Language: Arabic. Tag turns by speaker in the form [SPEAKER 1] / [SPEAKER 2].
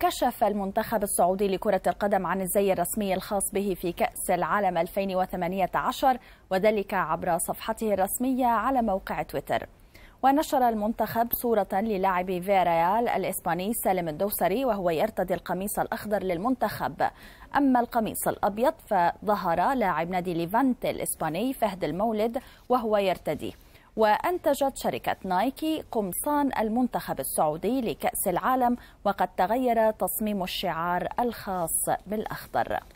[SPEAKER 1] كشف المنتخب السعودي لكرة القدم عن الزي الرسمي الخاص به في كأس العالم 2018 وذلك عبر صفحته الرسمية على موقع تويتر ونشر المنتخب صورة للاعب فيريال الإسباني سالم الدوسري وهو يرتدي القميص الأخضر للمنتخب أما القميص الأبيض فظهر لاعب نادي ليفانت الإسباني فهد المولد وهو يرتديه وأنتجت شركة نايكي قمصان المنتخب السعودي لكأس العالم وقد تغير تصميم الشعار الخاص بالأخضر